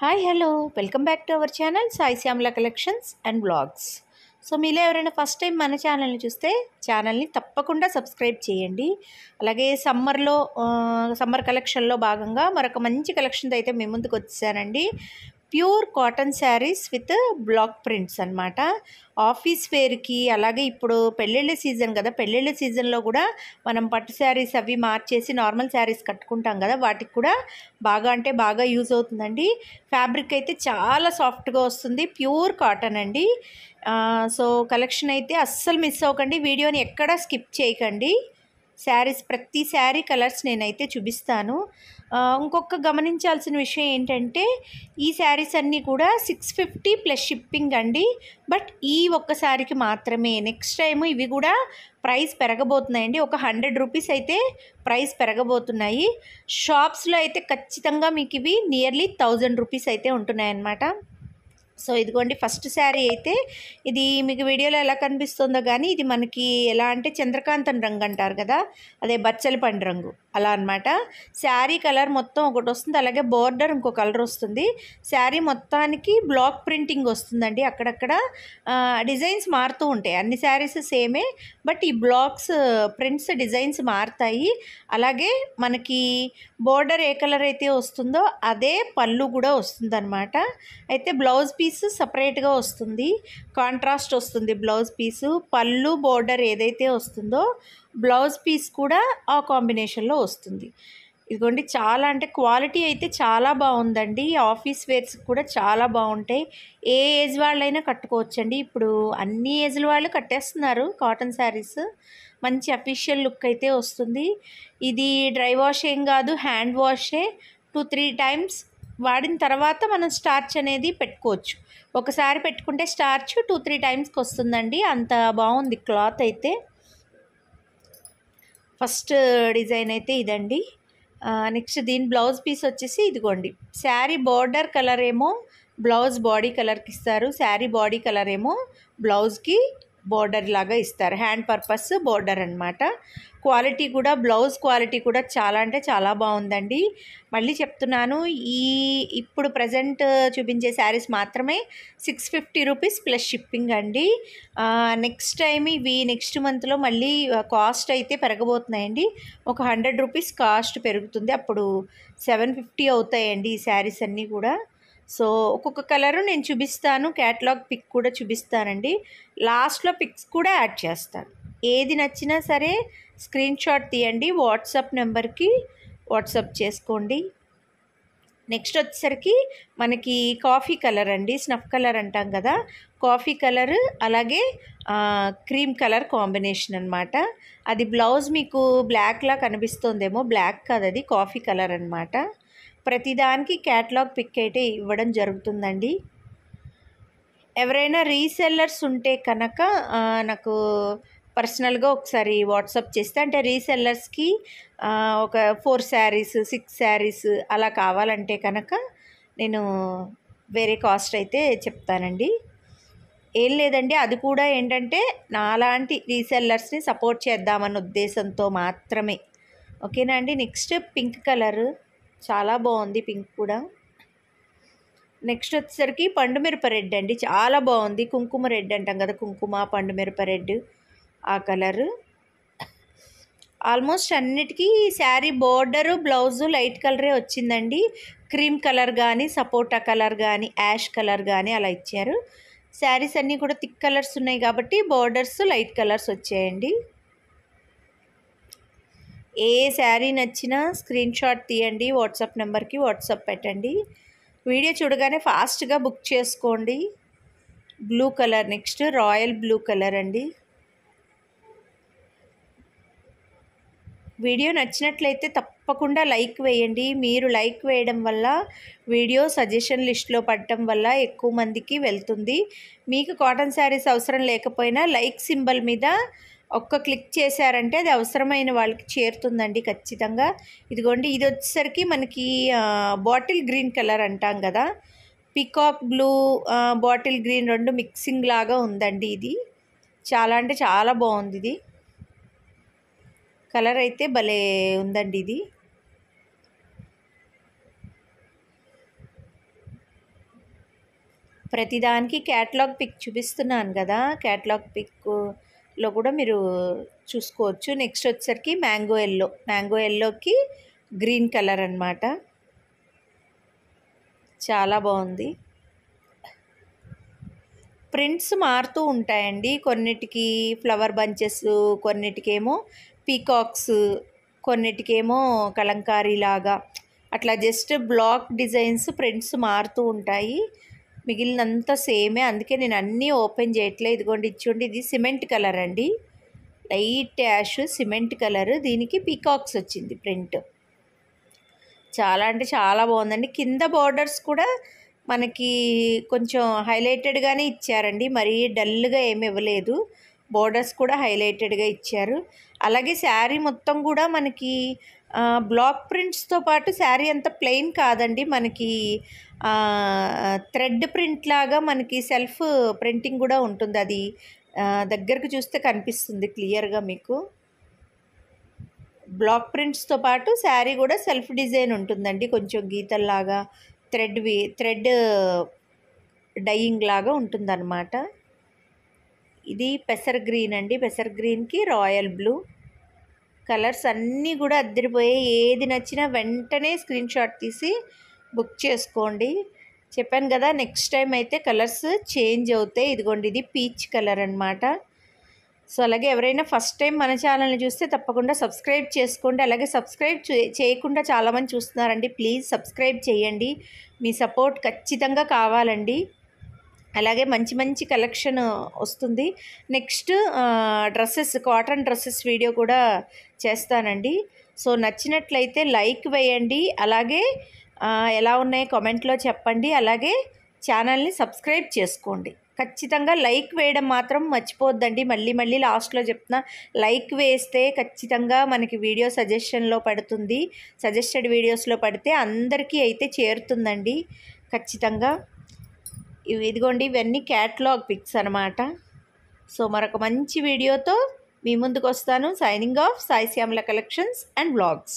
hi hello welcome back to our channel Sai Shyamala collections and blogs so మీలో ఎవరైనా first time మన ఛానల్ని చూస్తే ఛానల్ని తప్పకుండా సబ్స్క్రైబ్ చేయండి అలాగే సమ్మర్లో సమ్మర్ కలెక్షన్లో భాగంగా మరొక మంచి కలెక్షన్తో అయితే మీ ముందుకు వచ్చానండి pure cotton sarees with block prints అనమాట ఆఫీస్ వేర్కి అలాగే ఇప్పుడు పెళ్ళిళ్ళ సీజన్ కదా పెళ్ళిళ్ళ సీజన్లో కూడా మనం పట్టు శారీస్ అవి మార్చేసి నార్మల్ శారీస్ కట్టుకుంటాం కదా వాటికి కూడా బాగా అంటే బాగా యూజ్ అవుతుందండి ఫ్యాబ్రిక్ అయితే చాలా సాఫ్ట్గా వస్తుంది ప్యూర్ కాటన్ అండి సో కలెక్షన్ అయితే అస్సలు మిస్ అవ్వకండి వీడియోని ఎక్కడా స్కిప్ చేయకండి శారీస్ ప్రతి శారీ కలర్స్ నేనైతే చూపిస్తాను ఇంకొక గమనించాల్సిన విషయం ఏంటంటే ఈ శారీస్ అన్నీ కూడా సిక్స్ ఫిఫ్టీ ప్లస్ షిప్పింగ్ అండి బట్ ఈ ఒక్క శారీకి మాత్రమే నెక్స్ట్ టైం ఇవి కూడా ప్రైస్ పెరగబోతున్నాయండి ఒక హండ్రెడ్ రూపీస్ అయితే ప్రైస్ పెరగబోతున్నాయి షాప్స్లో అయితే ఖచ్చితంగా మీకు ఇవి నియర్లీ థౌజండ్ రూపీస్ అయితే ఉంటున్నాయన్నమాట సో ఇదిగోండి ఫస్ట్ శారీ అయితే ఇది మీకు వీడియోలో ఎలా కనిపిస్తుందో కానీ ఇది మనకి ఎలా అంటే చంద్రకాంతం రంగు అంటారు కదా అదే బచ్చలి పండు రంగు అలా అనమాట శారీ కలర్ మొత్తం ఒకటి వస్తుంది అలాగే బోర్డర్ ఇంకో కలర్ వస్తుంది శారీ మొత్తానికి బ్లాక్ ప్రింటింగ్ వస్తుందండి అక్కడక్కడ డిజైన్స్ మారుతూ ఉంటాయి అన్ని శారీస్ సేమే బట్ ఈ బ్లాక్స్ ప్రింట్స్ డిజైన్స్ మారుతాయి అలాగే మనకి బోర్డర్ ఏ కలర్ అయితే వస్తుందో అదే పళ్ళు కూడా వస్తుందన్నమాట అయితే బ్లౌజ్ పీస్ పీసు సపరేట్గా వస్తుంది కాంట్రాస్ట్ వస్తుంది బ్లౌజ్ పీసు పళ్ళు బోర్డర్ ఏదైతే వస్తుందో బ్లౌజ్ పీస్ కూడా ఆ కాంబినేషన్లో వస్తుంది ఇదిగోండి చాలా అంటే క్వాలిటీ అయితే చాలా బాగుందండి ఆఫీస్ వేర్స్ కూడా చాలా బాగుంటాయి ఏ ఏజ్ వాళ్ళైనా కట్టుకోవచ్చండి ఇప్పుడు అన్ని ఏజ్ల వాళ్ళు కట్టేస్తున్నారు కాటన్ శారీస్ మంచి అఫీషియల్ లుక్ అయితే వస్తుంది ఇది డ్రై వాష్ ఏం కాదు హ్యాండ్ వాషే టూ త్రీ టైమ్స్ వాడిన తర్వాత మనం స్టార్చ్ అనేది పెట్టుకోవచ్చు ఒకసారి పెట్టుకుంటే స్టార్చ్ టూ త్రీ టైమ్స్కి వస్తుందండి అంత బాగుంది క్లాత్ అయితే ఫస్ట్ డిజైన్ అయితే ఇదండి నెక్స్ట్ దీని బ్లౌజ్ పీస్ వచ్చేసి ఇదిగోండి శారీ బార్డర్ కలర్ ఏమో బ్లౌజ్ బాడీ కలర్కి ఇస్తారు శారీ బాడీ కలర్ ఏమో బ్లౌజ్కి బోర్డర్ లాగా ఇస్తారు హ్యాండ్ పర్పస్ బోర్డర్ అనమాట క్వాలిటీ కూడా బ్లౌజ్ క్వాలిటీ కూడా చాలా అంటే చాలా బాగుందండి మళ్ళీ చెప్తున్నాను ఈ ఇప్పుడు ప్రజెంట్ చూపించే శారీస్ మాత్రమే six fifty rupees plus shipping అండి నెక్స్ట్ టైం ఇవి నెక్స్ట్ మంత్లో మళ్ళీ కాస్ట్ అయితే పెరగబోతున్నాయండి ఒక హండ్రెడ్ రూపీస్ కాస్ట్ పెరుగుతుంది అప్పుడు సెవెన్ ఫిఫ్టీ అవుతాయండి ఈ శారీస్ అన్నీ కూడా సో ఒక్కొక్క కలరు నేను చూపిస్తాను క్యాట్లాగ్ పిక్ కూడా చూపిస్తానండి లాస్ట్లో పిక్స్ కూడా యాడ్ చేస్తాను ఏది నచ్చినా సరే స్క్రీన్ షాట్ తీయండి వాట్సాప్ నెంబర్కి వాట్సాప్ చేసుకోండి నెక్స్ట్ వచ్చేసరికి మనకి కాఫీ కలర్ అండి స్నఫ్ కలర్ అంటాం కదా కాఫీ కలర్ అలాగే క్రీమ్ కలర్ కాంబినేషన్ అనమాట అది బ్లౌజ్ మీకు బ్లాక్లా కనిపిస్తుందేమో బ్లాక్ కాదు అది కాఫీ కలర్ అనమాట ప్రతిదానికి క్యాట్లాగ్ పిక్ అయితే ఇవ్వడం జరుగుతుందండి ఎవరైనా రీసెల్లర్స్ ఉంటే కనుక నాకు పర్సనల్గా ఒకసారి వాట్సాప్ చేస్తే అంటే రీసెల్లర్స్కి ఒక ఫోర్ శారీస్ సిక్స్ శారీస్ అలా కావాలంటే కనుక నేను వేరే కాస్ట్ అయితే చెప్తానండి ఏం లేదండి అది కూడా ఏంటంటే నాలాంటి రీసెల్లర్స్ని సపోర్ట్ చేద్దామన్న ఉద్దేశంతో మాత్రమే ఓకేనా అండి నెక్స్ట్ పింక్ కలరు చాలా బాగుంది పింక్ కూడా నెక్స్ట్ వచ్చేసరికి పండు మిరప రెడ్ అండి చాలా బాగుంది కుంకుమ రెడ్ అంటాం కదా కుంకుమ పండు మిరప రెడ్ ఆ కలర్ ఆల్మోస్ట్ అన్నిటికీ శారీ బోర్డరు బ్లౌజు లైట్ కలరే వచ్చిందండి క్రీమ్ కలర్ కానీ సపోటా కలర్ కానీ యాష్ కలర్ కానీ అలా ఇచ్చారు శారీస్ అన్నీ కూడా థిక్ కలర్స్ ఉన్నాయి కాబట్టి బోర్డర్స్ లైట్ కలర్స్ వచ్చాయండి ఏ శారీ నచ్చినా స్క్రీన్ షాట్ తీయండి వాట్సాప్ నెంబర్కి వాట్సాప్ పెట్టండి వీడియో చూడగానే ఫాస్ట్గా బుక్ చేసుకోండి blue colour next royal blue colour అండి వీడియో నచ్చినట్లయితే తప్పకుండా లైక్ వేయండి మీరు లైక్ వేయడం వల్ల వీడియో సజెషన్ లిస్ట్లో పడటం వల్ల ఎక్కువ మందికి వెళ్తుంది మీకు కాటన్ శారీస్ అవసరం లేకపోయినా లైక్ సింబల్ మీద ఒక్క క్లిక్ చేశారంటే అది అవసరమైన వాళ్ళకి చేరుతుందండి ఖచ్చితంగా ఇదిగోండి ఇది వచ్చేసరికి మనకి బాటిల్ గ్రీన్ కలర్ అంటాం కదా పికాక్ బ్లూ బాటిల్ గ్రీన్ రెండు మిక్సింగ్ లాగా ఉందండి ఇది చాలా అంటే చాలా బాగుంది ఇది కలర్ అయితే భలే ఉందండి ఇది ప్రతిదానికి క్యాట్లాగ్ పిక్ చూపిస్తున్నాను కదా క్యాట్లాగ్ పిక్ లో కూడా మీరు చూసుకోవచ్చు నెక్స్ట్ వచ్చేసరికి మ్యాంగో ఎల్లో మ్యాంగో ఎల్లోకి గ్రీన్ కలర్ అనమాట చాలా బాగుంది ప్రింట్స్ మారుతూ ఉంటాయండి కొన్నిటికి ఫ్లవర్ బంచెస్ కొన్నిటికేమో పీకాక్స్ కొన్నిటికేమో కలంకారీ లాగా అట్లా జస్ట్ బ్లాక్ డిజైన్స్ ప్రింట్స్ మారుతూ ఉంటాయి మిగిలినంతా సేమే అందుకే నేను అన్నీ ఓపెన్ చేయట్లే ఇదిగోండి ఇచ్చుండి ఇది సిమెంట్ కలర్ అండి లైట్ యాష్ సిమెంట్ కలర్ దీనికి పీకాక్స్ వచ్చింది ప్రింట్ చాలా అంటే చాలా బాగుందండి కింద బార్డర్స్ కూడా మనకి కొంచెం హైలైటెడ్గానే ఇచ్చారండి మరీ డల్గా ఏమి ఇవ్వలేదు బోర్డర్స్ కూడా హైలైటెడ్గా ఇచ్చారు అలాగే శారీ మొత్తం కూడా మనకి బ్లాక్ ప్రింట్స్తో పాటు శారీ అంత ప్లెయిన్ కాదండి మనకి థ్రెడ్ ప్రింట్ లాగా మనకి సెల్ఫ్ ప్రింటింగ్ కూడా ఉంటుంది అది దగ్గరకు చూస్తే కనిపిస్తుంది క్లియర్గా మీకు బ్లాక్ ప్రింట్స్తో పాటు శారీ కూడా సెల్ఫ్ డిజైన్ ఉంటుందండి కొంచెం గీతల్లాగా థ్రెడ్ వి థ్రెడ్ డయింగ్ లాగా ఉంటుందన్నమాట ఇది పెసర్ గ్రీన్ అండి పెసర్ గ్రీన్కి రాయల్ బ్లూ కలర్స్ అన్నీ కూడా అద్దరిపోయాయి ఏది నచ్చినా వెంటనే స్క్రీన్ షాట్ తీసి బుక్ చేసుకోండి చెప్పాను కదా నెక్స్ట్ టైం అయితే కలర్స్ చేంజ్ అవుతాయి ఇదిగోండి ఇది పీచ్ కలర్ అనమాట సో అలాగే ఎవరైనా ఫస్ట్ టైం మన ఛానల్ని చూస్తే తప్పకుండా సబ్స్క్రైబ్ చేసుకోండి అలాగే సబ్స్క్రైబ్ చేయకుండా చాలామంది చూస్తున్నారండి ప్లీజ్ సబ్స్క్రైబ్ చేయండి మీ సపోర్ట్ ఖచ్చితంగా కావాలండి అలాగే మంచి మంచి కలెక్షన్ వస్తుంది next dresses cotton dresses video కూడా చేస్తానండి సో నచ్చినట్లయితే లైక్ వేయండి అలాగే ఎలా ఉన్నాయి కామెంట్లో చెప్పండి అలాగే ఛానల్ని సబ్స్క్రైబ్ చేసుకోండి ఖచ్చితంగా లైక్ వేయడం మాత్రం మర్చిపోద్దండి మళ్ళీ మళ్ళీ లాస్ట్లో చెప్తున్నా లైక్ వేస్తే ఖచ్చితంగా మనకి వీడియో సజెషన్లో పడుతుంది సజెస్టెడ్ వీడియోస్లో పడితే అందరికీ అయితే చేరుతుందండి ఖచ్చితంగా ఇవి ఇదిగోండి ఇవన్నీ క్యాట్లాగ్ పిక్స్ అనమాట సో మరొక మంచి వీడియోతో మీ ముందుకు వస్తాను signing off Sai Shyamala collections and blogs